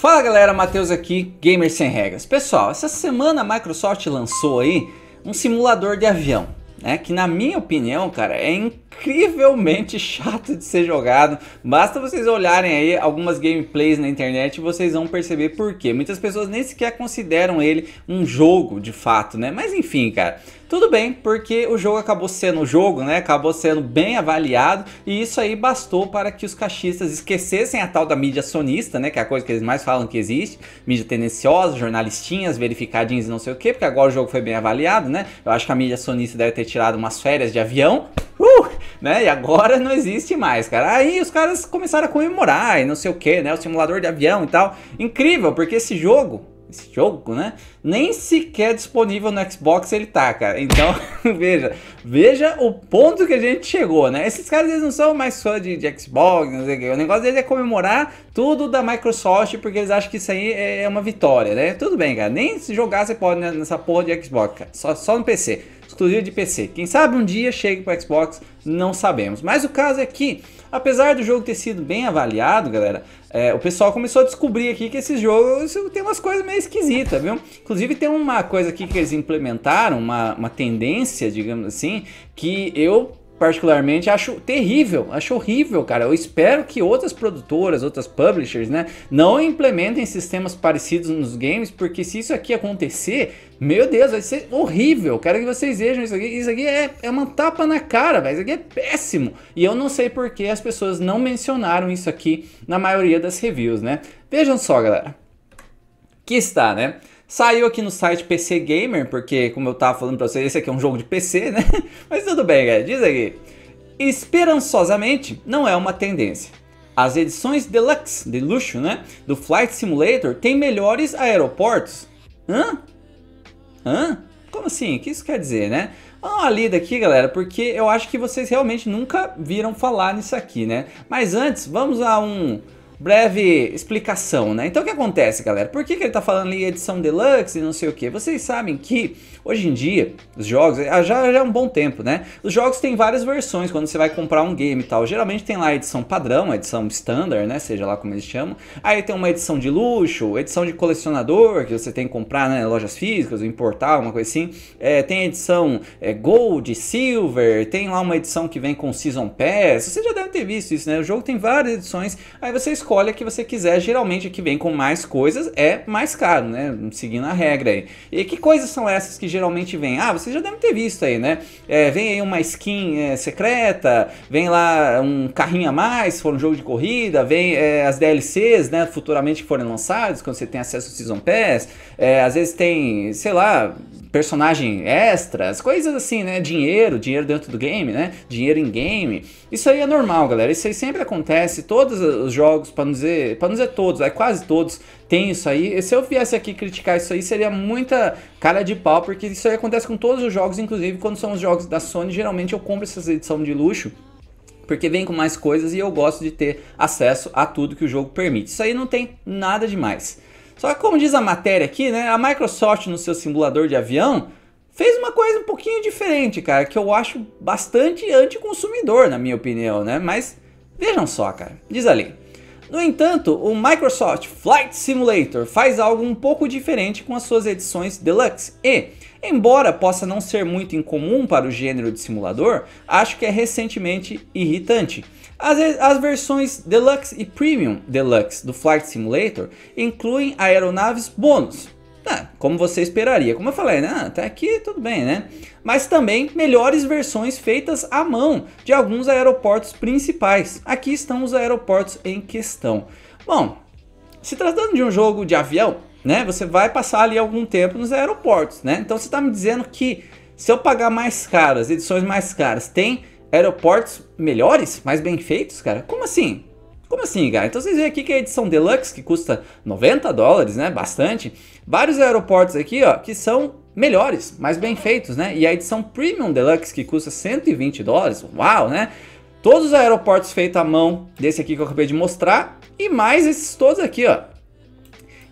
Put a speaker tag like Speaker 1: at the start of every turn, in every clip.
Speaker 1: Fala galera, Matheus aqui, Gamer Sem Regras. Pessoal, essa semana a Microsoft lançou aí um simulador de avião, né? Que na minha opinião, cara, é incrível incrivelmente chato de ser jogado. Basta vocês olharem aí algumas gameplays na internet e vocês vão perceber por quê. Muitas pessoas nem sequer consideram ele um jogo de fato, né? Mas enfim, cara. Tudo bem, porque o jogo acabou sendo um jogo, né? Acabou sendo bem avaliado e isso aí bastou para que os cachistas esquecessem a tal da mídia sonista, né? Que é a coisa que eles mais falam que existe, mídia tendenciosa, jornalistinhas, verificadinhas e não sei o quê, porque agora o jogo foi bem avaliado, né? Eu acho que a mídia sonista deve ter tirado umas férias de avião. Uh! né? E agora não existe mais, cara. Aí os caras começaram a comemorar e não sei o que, né? O simulador de avião e tal. Incrível, porque esse jogo, esse jogo, né? Nem sequer disponível no Xbox ele tá, cara. Então, veja, veja o ponto que a gente chegou, né? Esses caras eles não são mais fãs de, de Xbox, não sei o que. O negócio deles é comemorar tudo da Microsoft, porque eles acham que isso aí é, é uma vitória, né? Tudo bem, cara. Nem se jogar você pode nessa porra de Xbox, cara. Só, só no PC exclusivo de PC. Quem sabe um dia chegue para Xbox, não sabemos. Mas o caso é que, apesar do jogo ter sido bem avaliado, galera, é, o pessoal começou a descobrir aqui que esse jogo tem umas coisas meio esquisitas, viu? Inclusive tem uma coisa aqui que eles implementaram, uma, uma tendência, digamos assim, que eu particularmente, acho terrível, acho horrível, cara. Eu espero que outras produtoras, outras publishers, né, não implementem sistemas parecidos nos games, porque se isso aqui acontecer, meu Deus, vai ser horrível. Quero que vocês vejam isso aqui. Isso aqui é, é uma tapa na cara, velho. Isso aqui é péssimo. E eu não sei por que as pessoas não mencionaram isso aqui na maioria das reviews, né? Vejam só, galera. Que está, né? Saiu aqui no site PC Gamer, porque como eu tava falando pra vocês, esse aqui é um jogo de PC, né? Mas tudo bem, galera, diz aqui. Esperançosamente, não é uma tendência. As edições deluxe, de luxo, né? Do Flight Simulator têm melhores aeroportos. Hã? Hã? Como assim? O que isso quer dizer, né? Vamos dar uma lida aqui, galera, porque eu acho que vocês realmente nunca viram falar nisso aqui, né? Mas antes, vamos a um breve explicação, né? Então o que acontece, galera? Por que, que ele está falando ali edição deluxe e não sei o que? Vocês sabem que hoje em dia os jogos, ah, já, já é um bom tempo, né? Os jogos têm várias versões quando você vai comprar um game e tal. Geralmente tem lá a edição padrão, a edição standard, né? Seja lá como eles chamam. Aí tem uma edição de luxo, edição de colecionador que você tem que comprar né? lojas físicas, importar, uma coisa assim. É, tem a edição é, Gold, Silver, tem lá uma edição que vem com Season Pass. Você já deve ter visto isso, né? O jogo tem várias edições. Aí você escolhe escolhe a que você quiser. Geralmente a que vem com mais coisas é mais caro, né? Seguindo a regra aí. E que coisas são essas que geralmente vem Ah, vocês já devem ter visto aí, né? É, vem aí uma skin é, secreta, vem lá um carrinho a mais, se for um jogo de corrida, vem é, as DLCs, né? Futuramente que forem lançados quando você tem acesso ao Season Pass. É, às vezes tem, sei lá, personagem extras, coisas assim, né? Dinheiro, dinheiro dentro do game, né? Dinheiro em game. Isso aí é normal, galera. Isso aí sempre acontece. Todos os jogos, para não dizer, para não dizer todos, é quase todos tem isso aí. E se eu viesse aqui criticar isso aí, seria muita cara de pau, porque isso aí acontece com todos os jogos, inclusive quando são os jogos da Sony, geralmente eu compro essas edições de luxo porque vem com mais coisas e eu gosto de ter acesso a tudo que o jogo permite. Isso aí não tem nada demais. Só que como diz a matéria aqui, né, a Microsoft no seu simulador de avião fez uma coisa um pouquinho diferente, cara, que eu acho bastante anticonsumidor, na minha opinião, né? Mas vejam só, cara. Diz ali: no entanto, o Microsoft Flight Simulator faz algo um pouco diferente com as suas edições Deluxe e Embora possa não ser muito incomum para o gênero de simulador, acho que é recentemente irritante. As, as versões Deluxe e Premium Deluxe do Flight Simulator incluem aeronaves bônus, ah, como você esperaria. Como eu falei, né? Ah, até aqui tudo bem, né? Mas também melhores versões feitas à mão de alguns aeroportos principais. Aqui estão os aeroportos em questão. Bom, se tratando de um jogo de avião, né? Você vai passar ali algum tempo nos aeroportos, né? Então você está me dizendo que se eu pagar mais caro, as edições mais caras, tem aeroportos melhores, mais bem feitos, cara? Como assim? Como assim, cara? Então vocês veem aqui que a edição deluxe, que custa 90 dólares, né? Bastante. Vários aeroportos aqui, ó, que são melhores, mais bem feitos, né? E a edição premium deluxe, que custa 120 dólares, uau, né? Todos os aeroportos feitos à mão, desse aqui que eu acabei de mostrar, e mais esses todos aqui, ó.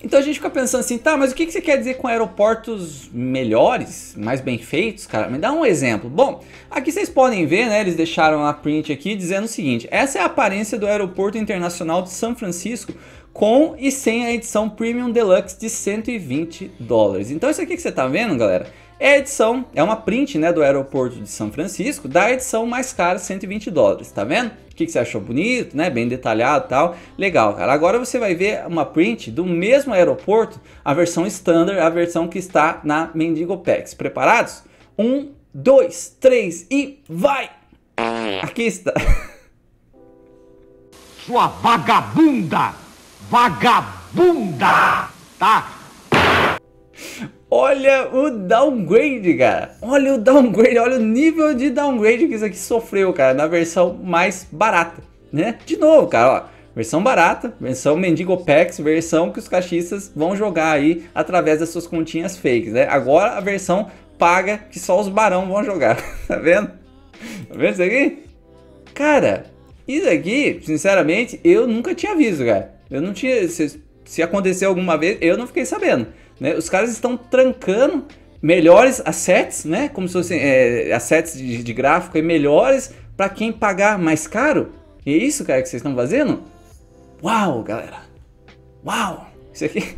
Speaker 1: Então a gente fica pensando assim, tá, mas o que, você quer dizer com aeroportos melhores, mais bem feitos, cara? Me dá um exemplo. Bom, aqui vocês podem ver, né, eles deixaram a print aqui dizendo o seguinte, essa é a aparência do aeroporto internacional de São Francisco com e sem a edição Premium Deluxe de 120 dólares. Então isso aqui que você tá vendo, galera, é a edição é uma print né, do aeroporto de São Francisco da edição mais cara, 120 dólares, tá vendo? O que, que você achou bonito, né? Bem detalhado e tal. Legal, cara. Agora você vai ver uma print do mesmo aeroporto, a versão standard, a versão que está na Mendigo Packs. Preparados? Um, dois, três e vai! Aqui está. Sua vagabunda! Vagabunda! Tá? Olha o downgrade, cara. Olha o downgrade, olha o nível de downgrade que isso aqui sofreu, cara, na versão mais barata, né? De novo, cara, ó, versão barata, versão mendigo packs, versão que os caixistas vão jogar aí através das suas continhas fakes, né? Agora a versão paga que só os barão vão jogar, tá vendo? Tá vendo isso aqui? Cara, isso aqui, sinceramente, eu nunca tinha visto, cara. Eu não tinha, se, se aconteceu alguma vez, eu não fiquei sabendo. Né? Os caras estão trancando melhores assets, né? Como se fossem é, assets de, de gráfico e melhores para quem pagar mais caro. E é isso, cara, que vocês estão fazendo? Uau, galera! Uau! Isso aqui,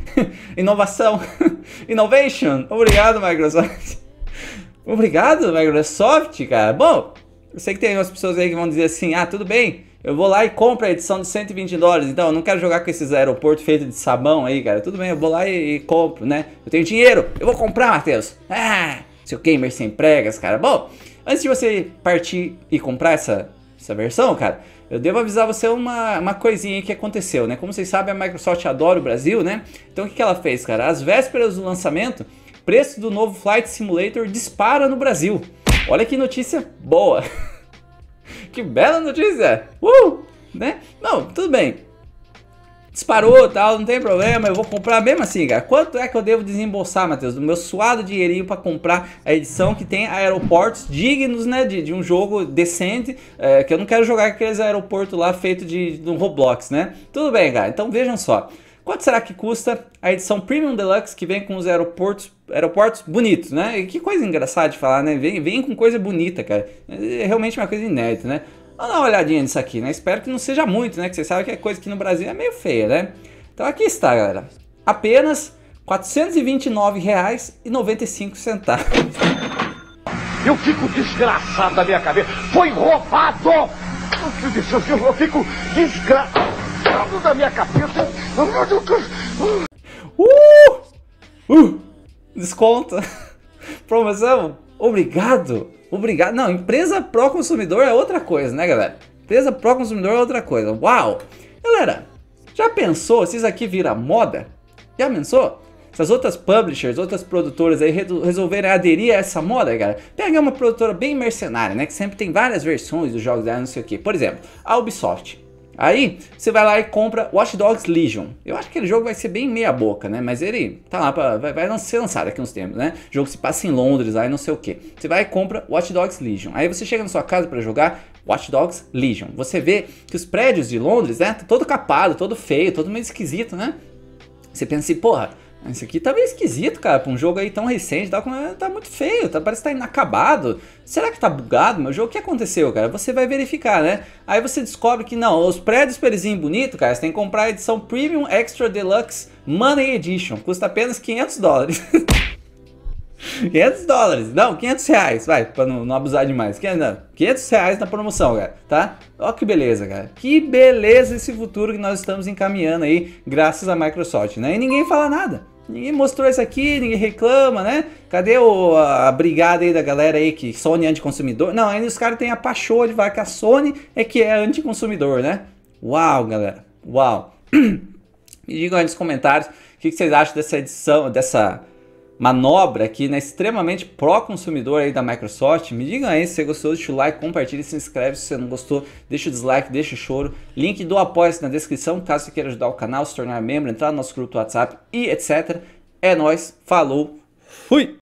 Speaker 1: inovação, innovation. Obrigado, Microsoft. Obrigado, Microsoft, cara. Bom, eu sei que tem algumas pessoas aí que vão dizer assim, ah, tudo bem. Eu vou lá e compro a edição de 120 dólares. Então, eu não quero jogar com esses aeroportos feitos de sabão aí, cara. Tudo bem, eu vou lá e, e compro, né? Eu tenho dinheiro, eu vou comprar, Matheus. Ah, seu gamer sem pregas, cara. Bom, antes de você partir e comprar essa, essa versão, cara, eu devo avisar você uma, uma coisinha que aconteceu, né? Como vocês sabem, a Microsoft adora o Brasil, né? Então, o que, que ela fez, cara? Às vésperas do lançamento, preço do novo Flight Simulator dispara no Brasil. Olha que notícia boa! que bela notícia! Uh! Né? Não, tudo bem. Disparou tal, não tem problema, eu vou comprar mesmo assim, cara. Quanto é que eu devo desembolsar, Matheus, do meu suado dinheirinho para comprar a edição que tem aeroportos dignos, né, de, de um jogo decente, é, que eu não quero jogar aqueles aeroportos lá feito de, de um Roblox, né? Tudo bem, cara, então vejam só. Quanto será que custa a edição Premium Deluxe que vem com os aeroportos, aeroportos bonitos, né? E que coisa engraçada de falar, né? Vem, vem com coisa bonita, cara. É realmente uma coisa inédita, né? Vamos dar uma olhadinha nisso aqui, né? Espero que não seja muito, né? Que vocês sabem que é coisa que no Brasil é meio feia, né? Então aqui está, galera. Apenas R$ 429,95. Eu fico desgraçado da minha cabeça. Foi roubado! Eu fico desgraçado tirando da minha cabeça. Uh! Uh! Desconto. Promoção. Obrigado. Obrigado. Não, empresa pró-consumidor é outra coisa, né, galera? Empresa pró-consumidor é outra coisa. Uau! Galera, já pensou se isso aqui vira moda? Já pensou? Se as outras publishers, outras produtoras aí resolverem aderir a essa moda, galera? Pega uma produtora bem mercenária, né? Que sempre tem várias versões dos jogos dela, não sei o que. Por exemplo, a Ubisoft. Aí você vai lá e compra Watch Dogs Legion. Eu acho que aquele jogo vai ser bem meia boca, né? Mas ele tá lá pra, vai, vai ser lançado daqui uns tempos, né? O jogo se passa em Londres, aí não sei o que. Você vai e compra Watch Dogs Legion. Aí você chega na sua casa para jogar Watch Dogs Legion. Você vê que os prédios de Londres, né? Tá todo capado, todo feio, todo meio esquisito, né? Você pensa assim, porra, esse aqui tá meio esquisito, cara, pra um jogo aí tão recente, tá, tá muito feio, tá, parece que tá inacabado. Será que tá bugado meu jogo? O que aconteceu, cara? Você vai verificar, né? Aí você descobre que não, os prédios perezinho bonito, cara, você tem que comprar a edição Premium Extra Deluxe Money Edition, custa apenas 500 dólares. 500 dólares, não, 500 reais, vai, pra não, não abusar demais. 500, 500 reais na promoção, cara, tá? Ó que beleza, cara. Que beleza esse futuro que nós estamos encaminhando aí, graças à Microsoft, né? E ninguém fala nada. Ninguém mostrou isso aqui, ninguém reclama, né? Cadê o, a brigada aí da galera aí que Sony é anticonsumidor? Não, ainda os caras têm a pachorra de vai que a Sony é que é anticonsumidor, né? Uau, galera, uau. Me digam aí nos comentários o que, que vocês acham dessa edição, dessa manobra aqui, né, extremamente pró-consumidor aí da Microsoft. Me diga aí se você gostou, deixa o like, compartilha, se inscreve se você não gostou, deixa o dislike, deixa o choro. Link do apoio na descrição, caso você queira ajudar o canal, se tornar membro, entrar no nosso grupo do WhatsApp e etc. É nós, falou, fui!